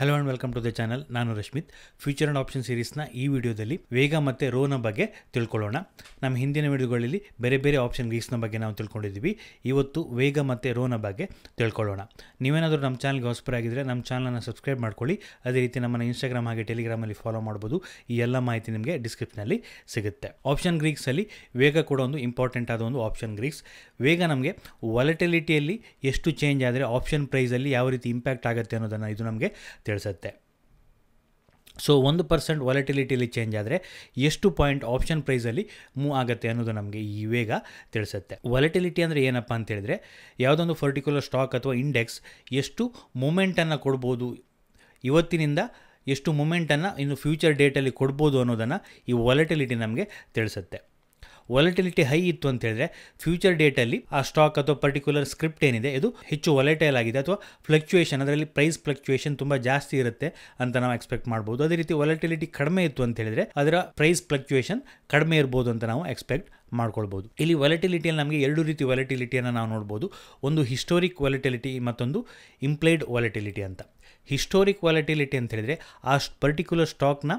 hello and welcome to the channel ನಾನು Rashmith future and option ಸೀರೀಸ್ನ ಈ ವಿಡಿಯೋದಲ್ಲಿ ವೇಗ ಮತ್ತು ರೋನ ಬಗ್ಗೆ ತಿಳ್ಕೊಳ್ಳೋಣ ನಮ್ಮ ಹಿಂದಿನ ವಿಡಿಯೋಗಳಲ್ಲಿ ಬೇರೆ ಬೇರೆ ಆಪ್ಷನ್ ಗ್ರೀಕ್ಸ್ನ ಬಗ್ಗೆ ನಾವು ತಿಳ್ಕೊಂಡಿದ್ದೀವಿ ಇವತ್ತು ವೇಗ ಮತ್ತು ರೋನ ಬಗ್ಗೆ ತಿಳ್ಕೊಳ್ಳೋಣ ನೀವೇನಾದರೂ ನಮ್ಮ ಚಾನಲ್ಗೆ ಆಗಿದ್ದರೆ ನಮ್ಮ ಚಾನಲನ್ನು ಸಬ್ಸ್ಕ್ರೈಬ್ ಮಾಡ್ಕೊಳ್ಳಿ ಅದೇ ರೀತಿ ನಮ್ಮನ್ನು ಇನ್ಸ್ಟಾಗ್ರಾಮ್ ಹಾಗೆ ಟೆಲಿಗ್ರಾಮಲ್ಲಿ ಫಾಲೋ ಮಾಡ್ಬೋದು ಈ ಎಲ್ಲ ಮಾಹಿತಿ ನಿಮಗೆ ಡಿಸ್ಕ್ರಿಪ್ಷನಲ್ಲಿ ಸಿಗುತ್ತೆ ಆಪ್ಷನ್ ಗ್ರೀಕ್ಸಲ್ಲಿ ವೇಗ ಕೂಡ ಒಂದು ಇಂಪಾರ್ಟೆಂಟ್ ಆದ ಒಂದು ಆಪ್ಷನ್ ಗ್ರೀಕ್ಸ್ ವೇಗ ನಮಗೆ ವಾಲಿಟಿಲಿಟಿಯಲ್ಲಿ ಎಷ್ಟು ಚೇಂಜ್ ಆದರೆ ಆಪ್ಷನ್ ಪ್ರೈಸಲ್ಲಿ ಯಾವ ರೀತಿ ಇಂಪ್ಯಾಕ್ಟ್ ಆಗುತ್ತೆ ಅನ್ನೋದನ್ನು ಇದು ನಮಗೆ ತಿಳಿಸುತ್ತೆ ಸೊ ಒಂದು ಪರ್ಸೆಂಟ್ ವಾಲಿಟಿಲಿಟಿಯಲ್ಲಿ ಚೇಂಜ್ ಆದರೆ ಎಷ್ಟು ಪಾಯಿಂಟ್ ಆಪ್ಷನ್ ಪ್ರೈಸಲ್ಲಿ ಮೂವ್ ಆಗುತ್ತೆ ಅನ್ನೋದು ನಮಗೆ ಈ ವೇಗ ತಿಳಿಸುತ್ತೆ ವಾಲಟಿಲಿಟಿ ಅಂದರೆ ಏನಪ್ಪ ಅಂತ ಯಾವುದೊಂದು ಪರ್ಟಿಕ್ಯುಲರ್ ಸ್ಟಾಕ್ ಅಥವಾ ಇಂಡೆಕ್ಸ್ ಎಷ್ಟು ಮೂಮೆಂಟನ್ನು ಕೊಡ್ಬೋದು ಇವತ್ತಿನಿಂದ ಎಷ್ಟು ಮೂಮೆಂಟನ್ನು ಇನ್ನು ಫ್ಯೂಚರ್ ಡೇಟಲ್ಲಿ ಕೊಡ್ಬೋದು ಅನ್ನೋದನ್ನು ಈ ವಾಲಟಿಲಿಟಿ ನಮಗೆ ತಿಳಿಸುತ್ತೆ ವೊಲಟಿಲಿಟಿ ಹೈ ಇತ್ತು ಅಂತ ಹೇಳಿದ್ರೆ ಫ್ಯೂಚರ್ ಡೇಟಲ್ಲಿ ಆ ಸ್ಟಾಕ್ ಅಥವಾ ಪರ್ಟಿಕ್ಯುಲರ್ ಸ್ಕ್ರಿಪ್ಟ್ ಏನಿದೆ ಇದು ಹೆಚ್ಚು ವೊಲಟೈಲ್ ಆಗಿದೆ ಅಥವಾ ಫ್ಲಕ್ಚುಯೇಷನ್ ಅದರಲ್ಲಿ ಪ್ರೈಸ್ ಫ್ಲಕ್ಚುಯೇಷನ್ ತುಂಬ ಜಾಸ್ತಿ ಇರುತ್ತೆ ಅಂತ ನಾವು ಎಕ್ಸ್ಪೆಕ್ಟ್ ಮಾಡ್ಬೋದು ಅದೇ ರೀತಿ ವೊಲಟಿಲಿಟಿ ಕಡಿಮೆ ಇತ್ತು ಅಂತ ಹೇಳಿದ್ರೆ ಅದರ ಪ್ರೈಸ್ ಫ್ಲಕ್ಚುಯೇಷನ್ ಕಡಿಮೆ ಇರ್ಬೋದು ಅಂತ ನಾವು ಎಕ್ಸ್ಪೆಕ್ಟ್ ಮಾಡ್ಕೊಳ್ಬೋದು ಇಲ್ಲಿ ವೊಲಟಿಲಿಟಿಯಲ್ಲಿ ನಮಗೆ ಎರಡು ರೀತಿ ವೊಲಟಿಲಿಟಿಯನ್ನು ನಾವು ನೋಡ್ಬೋದು ಒಂದು ಹಿಸ್ಟೋರಿಕ್ ವೊಲಟಿಲಿಟಿ ಮತ್ತೊಂದು ಇಂಪ್ಲೈಡ್ ವೊಲಟಿಲಿಟಿ ಅಂತ ಹಿಸ್ಟೋರಿಕ್ ವಾಲಿಟಿಲಿಟಿ ಅಂತ ಹೇಳಿದ್ರೆ ಆ ಪರ್ಟಿಕ್ಯುಲರ್ ಸ್ಟಾಕ್ನ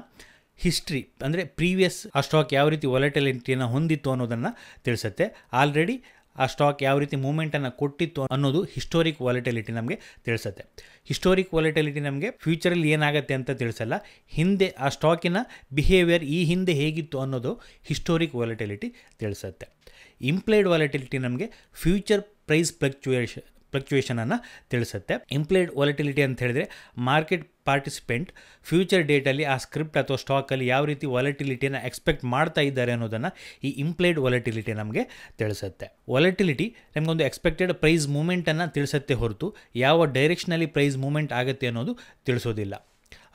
ಹಿಸ್ಟ್ರಿ ಅಂದರೆ ಪ್ರೀವಿಯಸ್ ಆ ಸ್ಟಾಕ್ ಯಾವ ರೀತಿ ವಾಲೆಟಿಲಿಟಿಯನ್ನು ಹೊಂದಿತ್ತು ಅನ್ನೋದನ್ನು ತಿಳಿಸುತ್ತೆ ಆಲ್ರೆಡಿ ಆ ಸ್ಟಾಕ್ ಯಾವ ರೀತಿ ಮೂಮೆಂಟನ್ನು ಕೊಟ್ಟಿತ್ತು ಅನ್ನೋದು ಹಿಸ್ಟೋರಿಕ್ ವಾಲೆಟಿಲಿಟಿ ನಮಗೆ ತಿಳಿಸುತ್ತೆ ಹಿಸ್ಟೋರಿಕ್ ವಾಲೆಟಿಲಿಟಿ ನಮಗೆ ಫ್ಯೂಚರಲ್ಲಿ ಏನಾಗುತ್ತೆ ಅಂತ ತಿಳಿಸಲ್ಲ ಹಿಂದೆ ಆ ಸ್ಟಾಕಿನ ಬಿಹೇವಿಯರ್ ಈ ಹಿಂದೆ ಹೇಗಿತ್ತು ಅನ್ನೋದು ಹಿಸ್ಟೋರಿಕ್ ವಾಲೆಟಿಲಿಟಿ ತಿಳಿಸುತ್ತೆ ಇಂಪ್ಲೈಡ್ ವಾಲೆಟಿಲಿಟಿ ನಮಗೆ ಫ್ಯೂಚರ್ ಪ್ರೈಸ್ ಫ್ಲಕ್ಚುಯೇಷನ್ ಫ್ಲಕ್ಚುಯೇಷನನ್ನು ತಿಳಿಸುತ್ತೆ ಇಂಪ್ಲೈಡ್ ವಾಲಿಟಿಲಿಟಿ ಅಂತ ಹೇಳಿದ್ರೆ ಮಾರ್ಕೆಟ್ ಪಾರ್ಟಿಸಿಪೆಂಟ್ ಫ್ಯೂಚರ್ ಡೇಟಲ್ಲಿ ಆ ಸ್ಕ್ರಿಪ್ಟ್ ಅಥವಾ ಸ್ಟಾಕಲ್ಲಿ ಯಾವ ರೀತಿ ವಾಲಿಟಿಲಿಟಿಯನ್ನು ಎಕ್ಸ್ಪೆಕ್ಟ್ ಮಾಡ್ತಾ ಇದ್ದಾರೆ ಅನ್ನೋದನ್ನು ಈ ಇಂಪ್ಲೈಡ್ ವಾಲಿಟಿಲಿಟಿ ನಮಗೆ ತಿಳಿಸುತ್ತೆ ವಾಲಟಿಲಿಟಿ ನಮಗೊಂದು ಎಕ್ಸ್ಪೆಕ್ಟೆಡ್ ಪ್ರೈಸ್ ಮೂಮೆಂಟನ್ನು ತಿಳಿಸುತ್ತೆ ಹೊರತು ಯಾವ ಡೈರೆಕ್ಷನಲ್ಲಿ ಪ್ರೈಸ್ ಮೂಮೆಂಟ್ ಆಗುತ್ತೆ ಅನ್ನೋದು ತಿಳಿಸೋದಿಲ್ಲ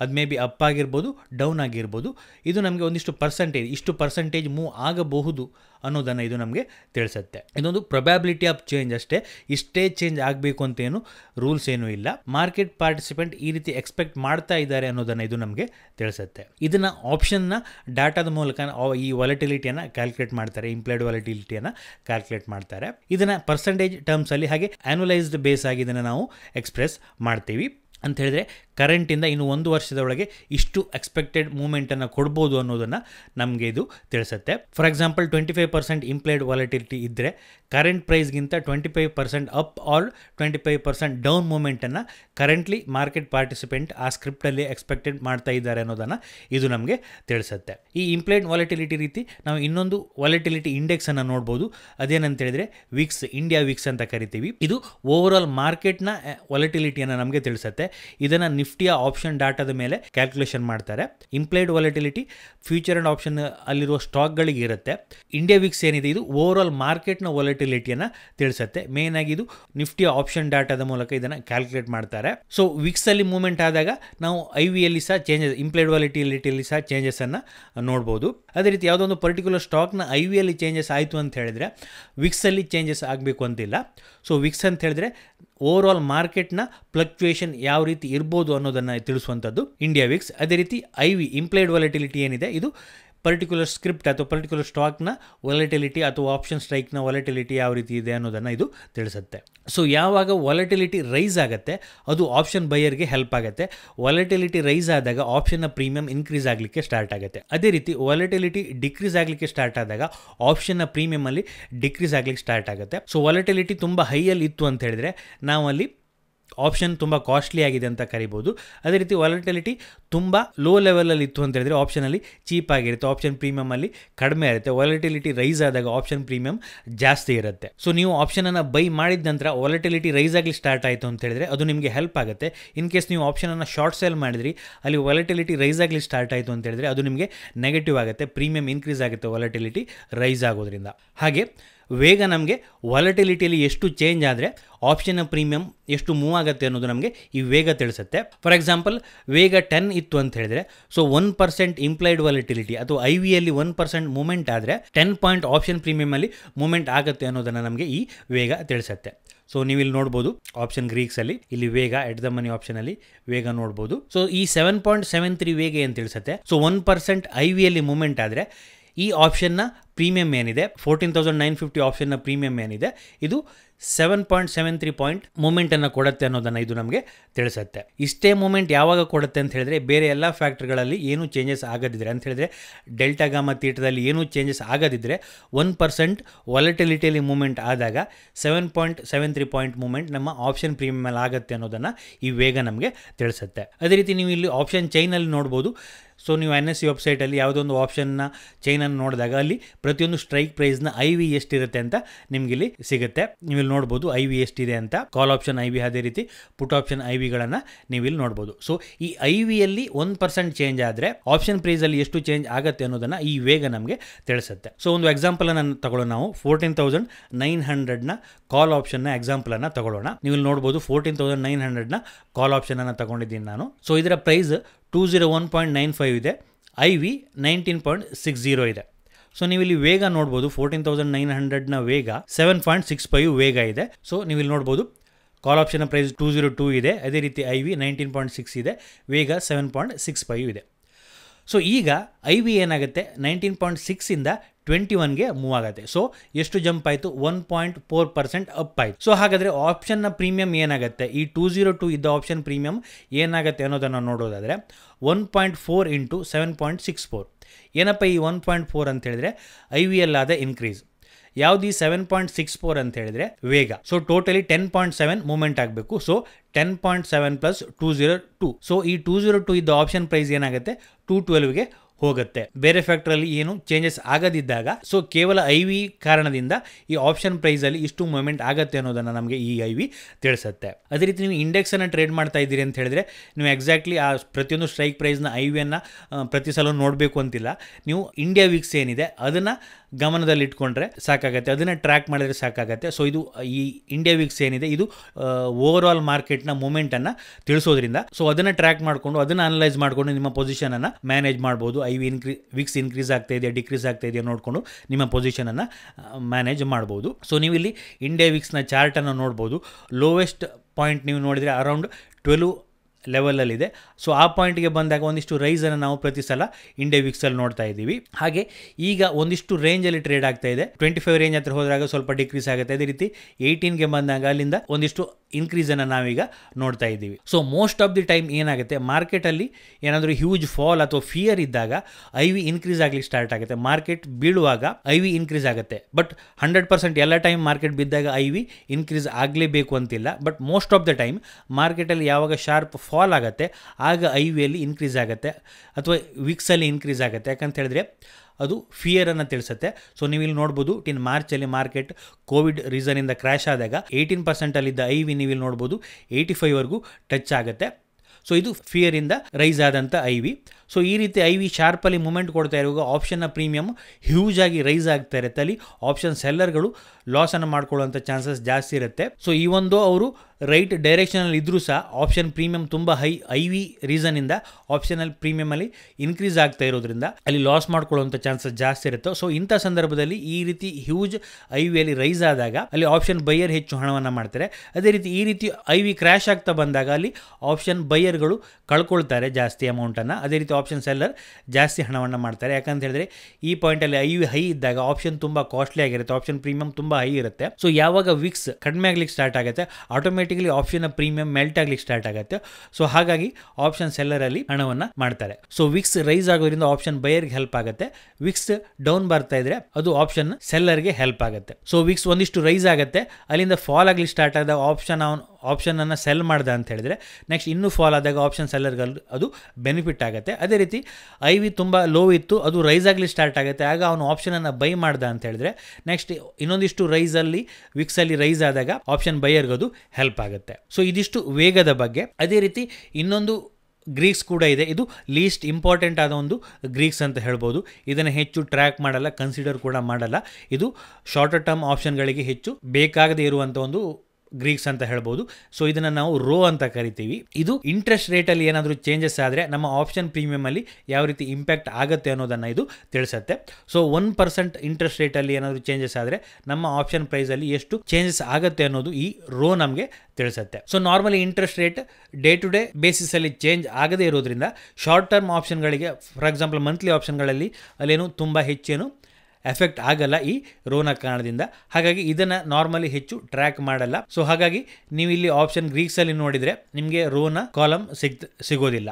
ಅದು ಮೇ ಬಿ ಅಪ್ ಆಗಿರ್ಬೋದು ಡೌನ್ ಆಗಿರ್ಬೋದು ಇದು ನಮಗೆ ಒಂದಿಷ್ಟು ಪರ್ಸೆಂಟೇಜ್ ಇಷ್ಟು ಪರ್ಸೆಂಟೇಜ್ ಮೂವ್ ಆಗಬಹುದು ಅನ್ನೋದನ್ನು ಇದು ನಮಗೆ ತಿಳಿಸುತ್ತೆ ಇದೊಂದು ಪ್ರೊಬ್ಯಾಬಿಲಿಟಿ ಆಫ್ ಚೇಂಜ್ ಅಷ್ಟೇ ಇಷ್ಟೇ ಚೇಂಜ್ ಆಗಬೇಕು ಅಂತ ಏನು ರೂಲ್ಸ್ ಏನೂ ಇಲ್ಲ ಮಾರ್ಕೆಟ್ ಪಾರ್ಟಿಸಿಪೆಂಟ್ ಈ ರೀತಿ ಎಕ್ಸ್ಪೆಕ್ಟ್ ಮಾಡ್ತಾ ಇದ್ದಾರೆ ಅನ್ನೋದನ್ನು ಇದು ನಮಗೆ ತಿಳಿಸುತ್ತೆ ಇದನ್ನು ಆಪ್ಷನ್ನ ಡಾಟಾದ ಮೂಲಕ ಈ ವಾಲಿಟಿಲಿಟಿಯನ್ನು ಕ್ಯಾಲ್ಕುಲೇಟ್ ಮಾಡ್ತಾರೆ ಇಂಪ್ಲೈಡ್ ವಾಲಿಟಿಲಿಟಿಯನ್ನು ಕ್ಯಾಲ್ಕುಲೇಟ್ ಮಾಡ್ತಾರೆ ಇದನ್ನು ಪರ್ಸೆಂಟೇಜ್ ಟರ್ಮ್ಸಲ್ಲಿ ಹಾಗೆ ಆ್ಯನುಲೈಸ್ಡ್ ಬೇಸ್ ಆಗಿ ಆಗಿದ್ದನ್ನು ನಾವು ಎಕ್ಸ್ಪ್ರೆಸ್ ಮಾಡ್ತೀವಿ ಅಂತ ಹೇಳಿದ್ರೆ ಕರೆಂಟಿಂದ ಇನ್ನು ಒಂದು ವರ್ಷದೊಳಗೆ ಇಷ್ಟು ಎಕ್ಸ್ಪೆಕ್ಟೆಡ್ ಮೂವ್ಮೆಂಟನ್ನು ಕೊಡ್ಬೋದು ಅನ್ನೋದನ್ನು ನಮಗೆ ಇದು ತಿಳಿಸುತ್ತೆ for example twenty five percent implied volatility ಇದ್ದರೆ ಕರೆಂಟ್ ಪ್ರೈಸ್ಗಿಂತ twenty five percent up or twenty five percent down ಮೂಮೆಂಟನ್ನು ಕರೆಂಟ್ಲಿ ಮಾರ್ಕೆಟ್ ಪಾರ್ಟಿಸಿಪೆಂಟ್ ಆ ಸ್ಕ್ರಿಪ್ಟಲ್ಲಿ ಎಕ್ಸ್ಪೆಕ್ಟೆಡ್ ಮಾಡ್ತಾ ಇದ್ದಾರೆ ಅನ್ನೋದನ್ನು ಇದು ನಮಗೆ ತಿಳಿಸುತ್ತೆ ಈ ಇಂಪ್ಲೈಡ್ ವಾಲಿಟಿಲಿಟಿ ರೀತಿ ನಾವು ಇನ್ನೊಂದು ವಾಲಿಟಿಲಿಟಿ ಇಂಡೆಕ್ಸನ್ನು ನೋಡ್ಬೋದು ಅದೇನಂತ ಹೇಳಿದ್ರೆ ವಿಕ್ಸ್ ಇಂಡಿಯಾ ವಿಕ್ಸ್ ಅಂತ ಕರಿತೀವಿ ಇದು ಓವರ್ ಆಲ್ ಮಾರ್ಕೆಟ್ನ ವಾಲಿಟಿಲಿಟಿಯನ್ನು ನಮಗೆ ತಿಳಿಸುತ್ತೆ ಇದನ್ನು ನಿಫ್ಟಿಯ ಆಪ್ಷನ್ ಡಾಟಾದ ಮೇಲೆ ಕ್ಯಾಲ್ಕುಲೇಷನ್ ಮಾಡ್ತಾರೆ implied volatility future and option ಅಲ್ಲಿರುವ ಸ್ಟಾಕ್ಗಳಿಗೆ ಇರುತ್ತೆ ಇಂಡಿಯಾ ವಿಕ್ಸ್ ಏನಿದೆ ಇದು ಓವರ್ ಆಲ್ ಮಾರ್ಕೆಟ್ನ ವಾಲಿಟಿಲಿಟಿಯನ್ನು ತಿಳಿಸುತ್ತೆ ಮೇನ್ ಆಗಿ ಇದು ನಿಫ್ಟಿಯ ಆಪ್ಷನ್ ಡಾಟಾದ ಮೂಲಕ ಇದನ್ನು ಕ್ಯಾಲ್ಕುಲೇಟ್ ಮಾಡ್ತಾರೆ ಸೊ ವಿಕ್ಸ್ ಅಲ್ಲಿ ಮೂವ್ಮೆಂಟ್ ಆದಾಗ ನಾವು ಐ ವಿಯಲ್ಲಿ ಸಹ ಚೇಂಜಸ್ ಇಂಪ್ಲೈಡ್ ವಾಲಿಟಿಲಿಟಿಯಲ್ಲಿ ಸಹ ಚೇಂಜಸ್ ಅನ್ನ ನೋಡ್ಬೋದು ಅದೇ ರೀತಿ ಯಾವುದೋ ಒಂದು ಪರ್ಟಿಕ್ಯುಲರ್ ಸ್ಟಾಕ್ನ ಐ ವಿಯಲ್ಲಿ ಚೇಂಜಸ್ ಆಯಿತು ಅಂತ ಹೇಳಿದ್ರೆ ವಿಕ್ಸಲ್ಲಿ ಚೇಂಜಸ್ ಆಗಬೇಕು ಅಂತಿಲ್ಲ ಸೊ ವಿಕ್ಸ್ ಅಂತ ಹೇಳಿದ್ರೆ ಓವರ್ ಆಲ್ ಮಾರ್ಕೆಟ್ನ ಫ್ಲಕ್ಚುಯೇಷನ್ ಯಾವ ರೀತಿ ಇರ್ಬೋದು ಅನ್ನೋದನ್ನು ತಿಳಿಸುವಂಥದ್ದು ಇಂಡಿಯಾ ವಿಕ್ಸ್ ಅದೇ ರೀತಿ ಐ ವಿ ಇಂಪ್ಲೈಡ್ ವಾಲಿಟಿಲಿಟಿ ಏನಿದೆ ಇದು ಪರ್ಟಿಕ್ಯುಲರ್ ಸ್ಕ್ರಿಪ್ಟ್ ಅಥವಾ ಪರ್ಟಿಕ್ಯುಲರ್ ಸ್ಟಾಕ್ನ ವಾಲಟಿಲಿಟಿ ಅಥವಾ ಆಪ್ಷನ್ ಸ್ಟ್ರೈಕ್ನ ವಾಲಟಿಲಿಟಿ ಯಾವ ರೀತಿ ಇದೆ ಅನ್ನೋದನ್ನು ಇದು ತಿಳಿಸುತ್ತೆ ಸೊ ಯಾವಾಗ ವಾಲಟಿಲಿಟಿ ರೈಸ್ ಆಗುತ್ತೆ ಅದು ಆಪ್ಷನ್ ಬೈಯರ್ಗೆ ಹೆಲ್ಪ್ ಆಗುತ್ತೆ ವಾಲಟಿಲಿಟಿ ರೈಸ್ ಆದಾಗ ಆಪ್ಷನ್ನ ಪ್ರೀಮಿಯಂ ಇನ್ಕ್ರೀಸ್ ಆಗಲಿಕ್ಕೆ ಸ್ಟಾರ್ಟ್ ಆಗುತ್ತೆ ಅದೇ ರೀತಿ ವಾಲಟಿಲಿಟಿ ಡಿಕ್ರೀಸ್ ಆಗಲಿಕ್ಕೆ ಸ್ಟಾರ್ಟ್ ಆದಾಗ ಆಪ್ಷನ್ನ ಪ್ರೀಮಿಯಮಲ್ಲಿ ಡಿಕ್ರೀಸ್ ಆಗಲಿಕ್ಕೆ ಸ್ಟಾರ್ಟ್ ಆಗುತ್ತೆ ಸೊ ವಾಲೆಟಿಲಿಟಿ ತುಂಬ ಹೈಯಲ್ಲಿ ಇತ್ತು ಅಂತ ಹೇಳಿದ್ರೆ ಅಲ್ಲಿ ಆಪ್ಷನ್ ತುಂಬ ಕಾಸ್ಟ್ಲಿ ಆಗಿದೆ ಅಂತ ಕರಿಬೋದು ಅದೇ ರೀತಿ ವಾಲಟಿಲಿಟಿ ತುಂಬ ಲೋ ಲೆವೆಲಲ್ಲಿ ಇತ್ತು ಅಂತ ಹೇಳಿದರೆ ಆಪ್ಷನಲ್ಲಿ ಚೀಪ್ ಆಗಿರುತ್ತೆ ಆಪ್ಷನ್ ಪ್ರೀಮಿಯಮಲ್ಲಿ ಕಡಿಮೆ ಇರುತ್ತೆ ವಾಲಟಿಲಿಟಿ ರೈಸ್ ಆದಾಗ ಆಪ್ಷನ್ ಪ್ರೀಮಿಯಮ್ ಜಾಸ್ತಿ ಇರುತ್ತೆ ಸೊ ನೀವು ಆಪ್ಷನನ್ನು ಬೈ ಮಾಡಿದ ನಂತರ ವಾಲಟಿಲಿಟಿ ರೈಸ್ ಆಗಲಿ ಸ್ಟಾರ್ಟ್ ಆಯಿತು ಅಂತ ಹೇಳಿದರೆ ಅದು ನಿಮಗೆ ಹೆಲ್ಪ್ ಆಗುತ್ತೆ ಇನ್ ಕೇಸ್ ನೀವು ಆಪ್ಷನನ್ನು ಶಾರ್ಟ್ ಸೇಲ್ ಮಾಡಿದ್ರಿ ಅಲ್ಲಿ ವಾಲಟಿಲಿಟಿ ರೈಸ್ ಆಗಲಿ ಸ್ಟಾರ್ಟ್ ಆಯಿತು ಅಂತ ಹೇಳಿದರೆ ಅದು ನಿಮಗೆ ನೆಗೆಟಿವ್ ಆಗುತ್ತೆ ಪ್ರೀಮಿಯಮ್ ಇನ್ಕ್ರೀಸ್ ಆಗುತ್ತೆ ವಾಲಟಿಲಿಟಿ ರೈಸ್ ಆಗೋದ್ರಿಂದ ಹಾಗೆ ವೇಗ ನಮಗೆ ವಾಲಟಿಲಿಟಿಯಲ್ಲಿ ಎಷ್ಟು ಚೇಂಜ್ ಆದರೆ ಆಪ್ಷನ್ ಪ್ರೀಮಿಯಂ ಎಷ್ಟು ಮೂವ್ ಆಗುತ್ತೆ ಅನ್ನೋದು ನಮಗೆ ಈ ವೇಗ ತಿಳಿಸುತ್ತೆ ಫಾರ್ ಎಕ್ಸಾಂಪಲ್ ವೇಗ ಟೆನ್ ಇತ್ತು ಅಂತ ಹೇಳಿದ್ರೆ so one percent implied volatility ಅಥವಾ ಐ ವಿಯಲ್ಲಿ ಒನ್ ಪರ್ಸೆಂಟ್ ಮೂಮೆಂಟ್ ಆದರೆ ಟೆನ್ ಪಾಯಿಂಟ್ ಆಪ್ಷನ್ ಪ್ರೀಮಿಯಂ ಅಲ್ಲಿ ಮೂಮೆಂಟ್ ಆಗುತ್ತೆ ಅನ್ನೋದನ್ನು ನಮಗೆ ಈ ವೇಗ ತಿಳಿಸುತ್ತೆ ಸೊ ನೀವು ಇಲ್ಲಿ ನೋಡ್ಬೋದು ಆಪ್ಷನ್ ಗ್ರೀಕ್ಸ್ ಅಲ್ಲಿ ಇಲ್ಲಿ ವೇಗ ಎಟ್ ದ ಮನಿ ಆಪ್ಷನ್ ಅಲ್ಲಿ ವೇಗ ನೋಡ್ಬೋದು ಸೊ ಈ seven point seven three vega ಏನು ತಿಳಿಸುತ್ತೆ ಸೊ ಒನ್ ಪರ್ಸೆಂಟ್ ಐ ವಿಯಲ್ಲಿ ಮೂಮೆಂಟ್ ಆದರೆ ಈ ಆಪ್ಷನ್ನ ಪ್ರೀಮಿಯಂ ಏನಿದೆ ಫೋರ್ಟೀನ್ ತೌಸಂಡ್ ನೈನ್ ಫಿಫ್ಟಿ ಆಪ್ಷನ್ನ ಪ್ರೀಮಿಯಂ ಏನಿದೆ ಇದು seven point seven three point ಮೂಮೆಂಟನ್ನು ಕೊಡುತ್ತೆ ಅನ್ನೋದನ್ನು ಇದು ನಮಗೆ ತಿಳಿಸುತ್ತೆ ಇಷ್ಟೇ ಮೂಮೆಂಟ್ ಯಾವಾಗ ಕೊಡುತ್ತೆ ಅಂತ ಹೇಳಿದ್ರೆ ಬೇರೆ ಎಲ್ಲ ಫ್ಯಾಕ್ಟ್ರಿಗಳಲ್ಲಿ ಏನೂ ಚೇಂಜಸ್ ಆಗದಿದ್ದರೆ ಅಂತ ಹೇಳಿದ್ರೆ ಡೆಲ್ಟಾ ಗಾಮ ತೀಟದಲ್ಲಿ ಏನೂ ಚೇಂಜಸ್ ಆಗದಿದ್ದರೆ ಒನ್ ಪರ್ಸೆಂಟ್ ವಾಲಟಿಲಿಟಿಯಲ್ಲಿ ಮೂಮೆಂಟ್ ಆದಾಗ seven point seven three point movement ನಮ್ಮ ಆಪ್ಷನ್ ಪ್ರೀಮಿಯಮಲ್ಲಿ ಆಗುತ್ತೆ ಅನ್ನೋದನ್ನು ಈ ವೇಗ ನಮಗೆ ತಿಳಿಸುತ್ತೆ ಅದೇ ರೀತಿ ನೀವು ಇಲ್ಲಿ ಆಪ್ಷನ್ ಚೈನಲ್ಲಿ ನೋಡ್ಬೋದು ಸೊ ನೀವು ಎನ್ ಎಸ್ ಸಿ ವೆಬ್ಸೈಟಲ್ಲಿ ಯಾವುದೊಂದು ಆಪ್ಷನ್ನ ಚೈನನ್ನು ನೋಡಿದಾಗ ಅಲ್ಲಿ ಪ್ರತಿಯೊಂದು ಸ್ಟ್ರೈಕ್ ಪ್ರೈಸ್ ನ ಐ ವಿ ಎಷ್ಟಿರುತ್ತೆ ಅಂತ ನಿಮ್ಗೆ ಇಲ್ಲಿ ಸಿಗುತ್ತೆ ನೀವು ಇಲ್ಲಿ ನೋಡಬಹುದು ಐ ವಿ ಎಷ್ಟಿದೆ ಅಂತ ಕಾಲ್ ಆಪ್ಷನ್ ಐ ವಿ ಅದೇ ರೀತಿ ಪುಟ್ ಆಪ್ಷನ್ ಐ ವಿಗಳನ್ನ ನೀವು ಇಲ್ಲಿ ನೋಡಬಹುದು ಸೊ ಈ ಐ ವಿಯಲ್ಲಿ ಒಂದು ಪರ್ಸೆಂಟ್ ಚೇಂಜ್ ಆದ್ರೆ ಆಪ್ಷನ್ ಪ್ರೈಸ್ ಅಲ್ಲಿ ಎಷ್ಟು ಚೇಂಜ್ ಆಗುತ್ತೆ ಅನ್ನೋದನ್ನ ಈ ವೇಗ ನಮಗೆ ತಿಳಿಸುತ್ತೆ ಸೊ ಒಂದು ಅನ್ನ ತಗೊಳ್ಳೋಣ ನಾವು ಫೋರ್ಟೀನ್ ತೌಸಂಡ್ ನೈನ್ ನ ಕಾಲ್ ಎಕ್ಸಾಂಪಲ್ ಅನ್ನ ತಗೊಳ್ಳೋಣ ನೀವು ಇಲ್ಲಿ ನೋಡ್ಬೋದು ಫೋರ್ಟೀನ್ ತೌಸಂಡ್ ನೈನ್ ನ ಕಾಲ್ ಅನ್ನ ತಗೊಂಡಿದ್ದೀನಿ ನಾನು ಸೊ ಇದರ price two zero one point nine five ಇದೆ I V nineteen point six zero ಇದೆ ಸೊ ನೀವು ಇಲ್ಲಿ ವೇಗ ನೋಡ್ಬೋದು ಫೋರ್ಟೀನ್ ತೌಸಂಡ್ ನೈನ್ ಹಂಡ್ರೆಡ್ನ ವೇಗ ಸೆವೆನ್ ಪಾಯಿಂಟ್ ಸಿಕ್ಸ್ ಫೈವ್ ವೇಗ ಇದೆ ಸೊ ನೀವು ಇಲ್ಲಿ ನೋಡ್ಬೋದು call option price two zero two ಇದೆ ಅದೇ ರೀತಿ I V nineteen point six ಇದೆ vega seven point six five ಇದೆ ಸೊ ಈಗ ಐ ವಿ ಏನಾಗುತ್ತೆ ನೈನ್ಟೀನ್ ಪಾಯಿಂಟ್ ಸಿಕ್ಸಿಂದ ಟ್ವೆಂಟಿ ಒನ್ಗೆ ಮೂವ್ ಆಗುತ್ತೆ ಸೊ ಎಷ್ಟು ಜಂಪ್ ಆಯಿತು one point four percent up ಆಯಿತು ಸೊ ಹಾಗಾದರೆ ಆಪ್ಷನ್ನ ಪ್ರೀಮಿಯಂ ಏನಾಗುತ್ತೆ ಈ ಟೂ ಜೀರೋ ಟು ಇದ್ದ ಆಪ್ಷನ್ ಪ್ರೀಮಿಯಂ ಏನಾಗುತ್ತೆ ಅನ್ನೋದನ್ನು ನೋಡೋದಾದರೆ one point four into seven point six four ಏನಪ್ಪ ಈ ಒನ್ ಪಾಯಿಂಟ್ ಫೋರ್ ಅಂತ ಹೇಳಿದ್ರೆ ಐ ವಿ ಎಲ್ ಆದ ಇನ್ಕ್ರೀಸ್ ಯಾವ್ದು ಈ ಸೆವೆನ್ ಪಾಯಿಂಟ್ ಸಿಕ್ಸ್ ಫೋರ್ ಅಂತ ಹೇಳಿದ್ರೆ vega so totally ten point seven movement ಆಗಬೇಕು so ten point seven plus two zero two so ಈ ಟೂ ಜೀರೋ ಟೂ ಇದ್ದ ಆಪ್ಷನ್ ಪ್ರೈಸ್ ಏನಾಗುತ್ತೆ ಟು ಟ್ವೆಲ್ವ್ಗೆ ಹೋಗುತ್ತೆ ಬೇರೆ ಫ್ಯಾಕ್ಟ್ರಲ್ಲಿ ಏನು ಚೇಂಜಸ್ ಆಗದಿದ್ದಾಗ ಸೊ ಕೇವಲ ಐ ವಿ ಕಾರಣದಿಂದ ಈ ಆಪ್ಷನ್ ಪ್ರೈಸಲ್ಲಿ ಇಷ್ಟು ಮೂವ್ಮೆಂಟ್ ಆಗುತ್ತೆ ಅನ್ನೋದನ್ನು ನಮಗೆ ಈ ಐ ವಿ ತಿಳಿಸುತ್ತೆ ಅದೇ ರೀತಿ ನೀವು ಇಂಡೆಕ್ಸನ್ನು ಟ್ರೇಡ್ ಮಾಡ್ತಾ ಇದ್ದೀರಿ ಅಂತ ಹೇಳಿದ್ರೆ ನೀವು ಎಕ್ಸಾಕ್ಟ್ಲಿ ಆ ಪ್ರತಿಯೊಂದು ಸ್ಟ್ರೈಕ್ ಪ್ರೈಸ್ನ ಐ ವಿಯನ್ನು ಪ್ರತಿ ಸಲ ನೋಡಬೇಕು ಅಂತಿಲ್ಲ ನೀವು ಇಂಡಿಯಾ ವೀಕ್ಸ್ ಏನಿದೆ ಅದನ್ನು ಗಮನದಲ್ಲಿಟ್ಕೊಂಡ್ರೆ ಸಾಕಾಗುತ್ತೆ ಅದನ್ನು ಟ್ರ್ಯಾಕ್ ಮಾಡಿದರೆ ಸಾಕಾಗುತ್ತೆ ಸೊ ಇದು ಈ ಇಂಡಿಯಾ ವೀಕ್ಸ್ ಏನಿದೆ ಇದು ಓವರ್ ಆಲ್ ಮಾರ್ಕೆಟ್ನ ಮೂಮೆಂಟನ್ನು ತಿಳಿಸೋದ್ರಿಂದ ಸೊ ಅದನ್ನು ಟ್ರ್ಯಾಕ್ ಮಾಡಿಕೊಂಡು ಅದನ್ನು ಅನಲೈಸ್ ಮಾಡಿಕೊಂಡು ನಿಮ್ಮ ಪೊಸಿಷನನ್ನು ಮ್ಯಾನೇಜ್ ಮಾಡ್ಬೋದು ಐ ವಿ ಇನ್ಕ್ರಿ ವೀಕ್ಸ್ ಇನ್ಕ್ರೀಸ್ ಆಗ್ತಾ ಇದೆಯಾ ಡಿಕ್ರೀಸ್ ಆಗ್ತಾ ಇದೆಯಾ ನೋಡಿಕೊಂಡು ನಿಮ್ಮ ಪೊಸಿಷನನ್ನು ಮ್ಯಾನೇಜ್ ಮಾಡ್ಬೋದು ಸೊ ನೀವು ಇಲ್ಲಿ ಇಂಡಿಯಾ ವಿಕ್ಸ್ನ ಚಾರ್ಟನ್ನು ನೋಡ್ಬೋದು ಲೋವೆಸ್ಟ್ ಪಾಯಿಂಟ್ ನೀವು ನೋಡಿದರೆ ಅರೌಂಡ್ ಟ್ವೆಲ್ವ್ ಲೆವೆಲಲ್ಲಿದೆ ಸೊ ಆ ಪಾಯಿಂಟ್ಗೆ ಬಂದಾಗ ಒಂದಿಷ್ಟು ರೈಸನ್ನು ನಾವು ಪ್ರತಿ ಸಲ ಇಂಡಿಯಾ ವಿಕ್ಸಲ್ಲಿ ನೋಡ್ತಾ ಇದ್ದೀವಿ ಹಾಗೆ ಈಗ ಒಂದಿಷ್ಟು ರೇಂಜಲ್ಲಿ ಟ್ರೇಡ್ ಆಗ್ತಾ ಇದೆ ಟ್ವೆಂಟಿ ಫೈವ್ ರೇಂಜ್ ಹತ್ರ ಹೋದಾಗ ಸ್ವಲ್ಪ ಡಿಕ್ರೀಸ್ ಆಗುತ್ತೆ ಅದೇ ರೀತಿ ಏಯ್ಟೀನ್ಗೆ ಬಂದಾಗ ಅಲ್ಲಿಂದ ಒಂದಿಷ್ಟು ಇನ್ಕ್ರೀಸನ್ನು ನಾವೀಗ ನೋಡ್ತಾ ಇದ್ದೀವಿ so most of the time ಏನಾಗುತ್ತೆ ಮಾರ್ಕೆಟಲ್ಲಿ ಏನಾದರೂ ಹ್ಯೂಜ್ ಫಾಲ್ ಅಥವಾ ಫಿಯರ್ ಇದ್ದಾಗ ಐ ವಿ ಇನ್ಕ್ರೀಸ್ ಆಗಲಿ ಸ್ಟಾರ್ಟ್ ಆಗುತ್ತೆ ಮಾರ್ಕೆಟ್ ಬೀಳುವಾಗ ಐ ವಿ ಇನ್ಕ್ರೀಸ್ ಆಗುತ್ತೆ ಬಟ್ ಹಂಡ್ರೆಡ್ ಪರ್ಸೆಂಟ್ ಎಲ್ಲ ಟೈಮ್ ಮಾರ್ಕೆಟ್ ಬಿದ್ದಾಗ ಐ ವಿ ಇನ್ಕ್ರೀಸ್ ಆಗಲೇಬೇಕು ಅಂತಿಲ್ಲ but most of the time ಮಾರ್ಕೆಟಲ್ಲಿ ಯಾವಾಗ ಶಾರ್ಪ್ ಫಾಲ್ ಫಾಲ್ ಆಗುತ್ತೆ ಆಗ ಐ ವಿಯಲ್ಲಿ ಇನ್ಕ್ರೀಸ್ ಆಗುತ್ತೆ ಅಥವಾ ವೀಕ್ಸಲ್ಲಿ ಇನ್ಕ್ರೀಸ್ ಆಗುತ್ತೆ ಯಾಕಂತ ಹೇಳಿದ್ರೆ ಅದು ಫಿಯರನ್ನು ತಿಳಿಸುತ್ತೆ ಸೊ ನೀವು ಇಲ್ಲಿ ನೋಡ್ಬೋದು ಇನ್ ಮಾರ್ಚಲ್ಲಿ ಮಾರ್ಕೆಟ್ ಕೋವಿಡ್ ರೀಸನಿಂದ ಕ್ರ್ಯಾಶ್ ಆದಾಗ ಏಯ್ಟೀನ್ ಪರ್ಸೆಂಟಲ್ಲಿದ್ದ ಐ ವಿ ನೀವು ಇಲ್ಲಿ ನೋಡ್ಬೋದು ಏಯ್ಟಿ ಫೈವ್ವರೆಗೂ ಟಚ್ ಆಗುತ್ತೆ ಸೊ ಇದು ಫಿಯರಿಂದ ರೈಸ್ ಆದಂಥ ಐ ವಿ ಸೊ ಈ ರೀತಿ ಐ ವಿ ಶಾರ್ಪಲ್ಲಿ ಮೂಮೆಂಟ್ ಕೊಡ್ತಾ ಇರುವಾಗ ಆಪ್ಷನ್ನ ಪ್ರೀಮಿಯಮ್ ಹ್ಯೂಜ್ ಆಗಿ ರೈಸ್ ಆಗ್ತಾ ಇರುತ್ತೆ ಅಲ್ಲಿ ಆಪ್ಷನ್ ಸೆಲ್ಲರ್ಗಳು ಲಾಸನ್ನು ಮಾಡ್ಕೊಳ್ಳುವಂಥ ಚಾನ್ಸಸ್ ಜಾಸ್ತಿ ಇರುತ್ತೆ ಸೊ ಈ ಒಂದು ಅವರು ರೈಟ್ ಡೈರೆಕ್ಷನಲ್ಲಿ ಇದ್ದರೂ ಸಹ ಆಪ್ಷನ್ ಪ್ರೀಮಿಯಂ ತುಂಬ ಹೈ ಐ ವಿ ರೀಸನಿಂದ ಆಪ್ಷನಲ್ ಪ್ರೀಮಿಯಮಲ್ಲಿ ಇನ್ಕ್ರೀಸ್ ಆಗ್ತಾ ಇರೋದ್ರಿಂದ ಅಲ್ಲಿ ಲಾಸ್ ಮಾಡ್ಕೊಳ್ಳುವಂಥ ಚಾನ್ಸಸ್ ಜಾಸ್ತಿ ಇರುತ್ತೆ ಸೊ ಇಂಥ ಸಂದರ್ಭದಲ್ಲಿ ಈ ರೀತಿ ಹ್ಯೂಜ್ ಐ ವಿಯಲ್ಲಿ ರೈಸ್ ಆದಾಗ ಅಲ್ಲಿ ಆಪ್ಷನ್ ಬೈಯರ್ ಹೆಚ್ಚು ಹಣವನ್ನು ಮಾಡ್ತಾರೆ ಅದೇ ರೀತಿ ಈ ರೀತಿ ಐ ವಿ ಕ್ರ್ಯಾಶ್ ಆಗ್ತಾ ಬಂದಾಗ ಅಲ್ಲಿ ಆಪ್ಷನ್ ಬೈಯರ್ಗಳು ಕಳ್ಕೊಳ್ತಾರೆ ಜಾಸ್ತಿ ಅಮೌಂಟನ್ನು ಅದೇ ರೀತಿ ಆಪ್ಷನ್ ಸೆಲ್ಲರ್ ಜಾಸ್ತಿ ಹಣವನ್ನು ಮಾಡ್ತಾರೆ ಯಾಕಂತ ಹೇಳಿದ್ರೆ ಈ ಪಾಯಿಂಟಲ್ಲಿ ಐ ಹೈ ಇದ್ದಾಗ ಆಪ್ಷನ್ ತುಂಬಾ ಕಾಸ್ಟ್ಲಿ ಆಗಿರುತ್ತೆ ಆಪ್ಷನ್ ಪ್ರೀಮಿಯಂ ತುಂಬಾ ಹೈ ಇರುತ್ತೆ ಸೊ ಯಾವಾಗ ವಿಕ್ಸ್ ಕಡಿಮೆ ಆಗ್ಲಿಕ್ಕೆ ಸ್ಟಾರ್ಟ್ ಆಗುತ್ತೆ ಆಟೋಮೆಟಿಕ್ಲಿ ಆಪ್ಷನ್ ಪ್ರೀಮಿಯಂ ಮೆಲ್ಟ್ ಆಗ್ಲಿಕ್ಕೆ ಸ್ಟಾರ್ಟ್ ಆಗುತ್ತೆ ಸೊ ಹಾಗಾಗಿ ಆಪ್ಷನ್ ಸೆಲ್ಲರ್ ಅಲ್ಲಿ ಹಣವನ್ನು ಮಾಡ್ತಾರೆ ಸೊ ವಿಕ್ಸ್ ರೈಸ್ ಆಗೋದ್ರಿಂದ ಆಪ್ಷನ್ ಬೈಯರ್ಗೆ ಹೆಲ್ಪ್ ಆಗುತ್ತೆ ವಿಕ್ಸ್ ಡೌನ್ ಬರ್ತಾ ಇದ್ರೆ ಅದು ಆಪ್ಷನ್ ಸೆಲ್ಲರ್ಗೆ ಹೆಲ್ಪ್ ಆಗುತ್ತೆ ಸೊ ವಿಕ್ಸ್ ಒಂದಿಷ್ಟು ರೈಸ್ ಆಗುತ್ತೆ ಅಲ್ಲಿಂದ ಫಾಲ್ ಆಗ್ಲಿಕ್ಕೆ ಸ್ಟಾರ್ಟ್ ಆದಾಗ ಆಪ್ಷನ್ ಆನ್ ಆಪ್ಷನನ್ನು ಸೆಲ್ ಮಾಡಿದೆ ಅಂತ ಹೇಳಿದರೆ ನೆಕ್ಸ್ಟ್ ಇನ್ನೂ ಫಾಲ್ ಆದಾಗ ಆಪ್ಷನ್ ಸೆಲ್ಲರ್ಗೆ ಅದು ಬೆನಿಫಿಟ್ ಆಗುತ್ತೆ ಅದೇ ರೀತಿ ಐ ವಿ ತುಂಬ ಲೋ ಇತ್ತು ಅದು ರೈಸ್ ಆಗಲಿ ಸ್ಟಾರ್ಟ್ ಆಗುತ್ತೆ ಆಗ ಅವನು ಆಪ್ಷನನ್ನು ಬೈ ಮಾಡ್ದ ಅಂತ ಹೇಳಿದ್ರೆ ನೆಕ್ಸ್ಟ್ ಇನ್ನೊಂದಿಷ್ಟು ರೈಸಲ್ಲಿ ವಿಕ್ಸಲ್ಲಿ ರೈಸ್ ಆದಾಗ ಆಪ್ಷನ್ ಬೈಯರ್ಗದು ಹೆಲ್ಪ್ ಆಗುತ್ತೆ ಸೊ ಇದಿಷ್ಟು ವೇಗದ ಬಗ್ಗೆ ಅದೇ ರೀತಿ ಇನ್ನೊಂದು ಗ್ರೀಕ್ಸ್ ಕೂಡ ಇದೆ ಇದು ಲೀಸ್ಟ್ ಇಂಪಾರ್ಟೆಂಟ್ ಆದ ಒಂದು ಗ್ರೀಕ್ಸ್ ಅಂತ ಹೇಳ್ಬೋದು ಇದನ್ನು ಹೆಚ್ಚು ಟ್ರ್ಯಾಕ್ ಮಾಡಲ್ಲ ಕನ್ಸಿಡರ್ ಕೂಡ ಮಾಡಲ್ಲ ಇದು ಶಾರ್ಟರ್ ಟರ್ಮ್ ಆಪ್ಷನ್ಗಳಿಗೆ ಹೆಚ್ಚು ಬೇಕಾಗದೇ ಇರುವಂಥ ಒಂದು ಗ್ರೀಕ್ಸ್ ಅಂತ ಹೇಳ್ಬೋದು ಸೊ ಇದನ್ನು ನಾವು ರೋ ಅಂತ ಕರಿತೀವಿ ಇದು ಇಂಟ್ರೆಸ್ಟ್ ರೇಟಲ್ಲಿ ಏನಾದರೂ ಚೇಂಜಸ್ ಆದರೆ ನಮ್ಮ ಆಪ್ಷನ್ ಪ್ರೀಮಿಯಮಲ್ಲಿ ಯಾವ ರೀತಿ ಇಂಪ್ಯಾಕ್ಟ್ ಆಗುತ್ತೆ ಅನ್ನೋದನ್ನು ಇದು ತಿಳಿಸುತ್ತೆ ಸೊ ಒನ್ ಪರ್ಸೆಂಟ್ ಇಂಟ್ರೆಸ್ಟ್ ರೇಟಲ್ಲಿ ಏನಾದರೂ ಚೇಂಜಸ್ ಆದರೆ ನಮ್ಮ ಆಪ್ಷನ್ ಪ್ರೈಸಲ್ಲಿ ಎಷ್ಟು ಚೇಂಜಸ್ ಆಗುತ್ತೆ ಅನ್ನೋದು ಈ ರೋ ನಮಗೆ ತಿಳಿಸುತ್ತೆ so normally interest rate day to day ಬೇಸಿಸಲ್ಲಿ ಚೇಂಜ್ ಆಗದೇ ಇರೋದ್ರಿಂದ ಶಾರ್ಟ್ ಟರ್ಮ್ ಆಪ್ಷನ್ಗಳಿಗೆ ಫಾರ್ ಎಕ್ಸಾಂಪಲ್ ಮಂತ್ಲಿ ಆಪ್ಷನ್ಗಳಲ್ಲಿ ಅಲ್ಲೇನು ತುಂಬ ಹೆಚ್ಚೇನು ಎಫೆಕ್ಟ್ ಆಗಲ್ಲ ಈ ರೋನ ಕಾರಣದಿಂದ ಹಾಗಾಗಿ ಇದನ್ನು ನಾರ್ಮಲಿ ಹೆಚ್ಚು ಟ್ರ್ಯಾಕ್ ಮಾಡಲ್ಲ ಸೊ ಹಾಗಾಗಿ ನೀವು ಇಲ್ಲಿ ಆಪ್ಷನ್ ಗ್ರೀಕ್ಸಲ್ಲಿ ನೋಡಿದರೆ ನಿಮಗೆ ರೋನ ಕಾಲಮ್ ಸಿಗ್ ಸಿಗೋದಿಲ್ಲ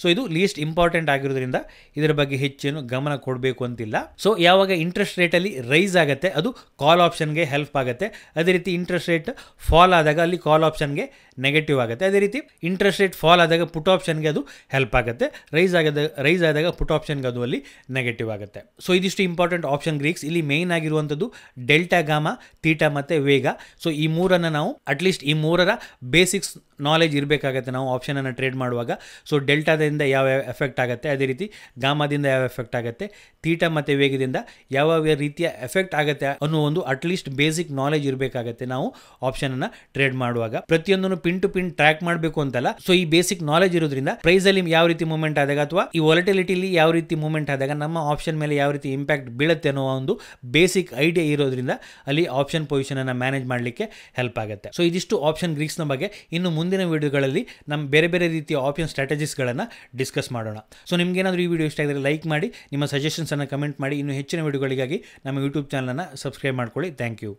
ಸೊ ಇದು ಲೀಸ್ಟ್ ಇಂಪಾರ್ಟೆಂಟ್ ಆಗಿರೋದ್ರಿಂದ ಇದರ ಬಗ್ಗೆ ಹೆಚ್ಚೇನು ಗಮನ ಕೊಡಬೇಕು ಅಂತಿಲ್ಲ ಸೊ ಯಾವಾಗ ಇಂಟ್ರೆಸ್ಟ್ ರೇಟಲ್ಲಿ ರೈಸ್ ಆಗುತ್ತೆ ಅದು ಕಾಲ್ ಆಪ್ಷನ್ಗೆ ಹೆಲ್ಪ್ ಆಗುತ್ತೆ ಅದೇ ರೀತಿ ಇಂಟ್ರೆಸ್ಟ್ ರೇಟ್ ಫಾಲ್ ಆದಾಗ ಅಲ್ಲಿ ಕಾಲ್ ಆಪ್ಷನ್ಗೆ ನೆಗೆಟಿವ್ ಆಗುತ್ತೆ ಅದೇ ರೀತಿ ಇಂಟ್ರೆಸ್ಟ್ ರೇಟ್ ಫಾಲ್ ಆದಾಗ ಪುಟ್ ಆಪ್ಷನ್ಗೆ ಅದು ಹೆಲ್ಪ್ ಆಗುತ್ತೆ ರೈಸ್ ಆಗದ ರೈಸ್ ಆದಾಗ ಪುಟ್ ಆಪ್ಷನ್ಗೆ ಅದು ಅಲ್ಲಿ ನೆಗೆಟಿವ್ ಆಗುತ್ತೆ ಸೊ ಇದಿಷ್ಟು ಇಂಪಾರ್ಟೆಂಟ್ ಆಪ್ಷನ್ ಗ್ರೀಕ್ಸ್ ಇಲ್ಲಿ ಮೇನ್ ಆಗಿರುವಂಥದ್ದು ಡೆಲ್ಟಾ ಗಾಮ ತೀಟಾ ಮತ್ತು ವೇಗ ಸೊ ಈ ಮೂರನ್ನು ನಾವು ಅಟ್ಲೀಸ್ಟ್ ಈ ಮೂರರ ಬೇಸಿಕ್ಸ್ ನಾಲೆಜ್ ಇರಬೇಕಾಗತ್ತೆ ನಾವು ಆಪ್ಷನನ್ನು ಟ್ರೇಡ್ ಮಾಡುವಾಗ ಸೊ ಡೆಲ್ಟಾದಿಂದ ಯಾವ ಎಫೆಕ್ಟ್ ಆಗುತ್ತೆ ಅದೇ ರೀತಿ ಗಾಮಾದಿಂದ ಯಾವ ಎಫೆಕ್ಟ್ ಆಗುತ್ತೆ ತೀಟ ಮತ್ತು ವೇಗದಿಂದ ಯಾವ ರೀತಿಯ ಎಫೆಕ್ಟ್ ಆಗುತ್ತೆ ಅನ್ನೋ ಒಂದು ಅಟ್ಲೀಸ್ಟ್ ಬೇಸಿಕ್ ನಾಲೆಜ್ ಇರಬೇಕಾಗತ್ತೆ ನಾವು ಆಪ್ಷನನ್ನು ಟ್ರೇಡ್ ಮಾಡುವಾಗ ಪ್ರತಿಯೊಂದನ್ನು ಪಿನ್ ಟು ಪಿನ್ ಟ್ರ್ಯಾಕ್ ಮಾಡಬೇಕು ಅಂತಲ್ಲ ಸೊ ಈ ಬೇಸಿಕ್ ನಾಲೆಜ್ ಇರೋದ್ರಿಂದ ಪ್ರೈಸಲ್ಲಿ ಯಾವ ರೀತಿ ಮೂಮೆಂಟ್ ಆದಾಗ ಅಥವಾ ಈ ವಾಲಿಟಿಲಿಟಿಲಿ ಯಾವ ರೀತಿ ಮೂಮೆಂಟ್ ಆದಾಗ ನಮ್ಮ ಆಪ್ಷನ್ ಮೇಲೆ ಯಾವ ರೀತಿ ಇಂಪ್ಯಾಕ್ಟ್ ಬೀಳುತ್ತೆ ಅನ್ನೋ ಒಂದು ಬೇಸಿಕ್ ಐಡಿಯಾ ಇರೋದ್ರಿಂದ ಅಲ್ಲಿ ಆಪ್ಷನ್ ಪೊಸಿಷನನ್ನು ಮ್ಯಾನೇಜ್ ಮಾಡಲಿಕ್ಕೆ ಹೆಲ್ಪ್ ಆಗುತ್ತೆ ಸೊ ಇದಿಷ್ಟು ಆಪ್ಷನ್ ಗ್ರೀಕ್ಸ್ನ ಬಗ್ಗೆ ಇನ್ನು ಮುಂದೆ ಮುಂದಿನ ವೀಡಿಯೋಗಳಲ್ಲಿ ನಮ್ಮ ಬೇರೆ ಬೇರೆ ರೀತಿಯ ಆಪ್ಷನ್ ಸ್ಟ್ರಾಟಜೀಸ್ಗಳನ್ನು ಡಿಸ್ಕಸ್ ಮಾಡೋಣ ಸೊ ನಿಮಗೇನಾದರೂ ಈ ವಿಡಿಯೋ ಇಷ್ಟ ಆಗಿದ್ರೆ ಲೈಕ್ ಮಾಡಿ ನಿಮ್ಮ ಸಜೆಷನ್ಸನ್ನು ಕಮೆಂಟ್ ಮಾಡಿ ಇನ್ನೂ ಹೆಚ್ಚಿನ ವೀಡಿಯೋಗಳಿಗಾಗಿ ನಮ್ಮ ಯೂಟ್ಯೂಬ್ ಚಾನಲನ್ನು ಸಬ್ಸ್ಕ್ರೈಬ್ ಮಾಡ್ಕೊಳ್ಳಿ ಥ್ಯಾಂಕ್ ಯು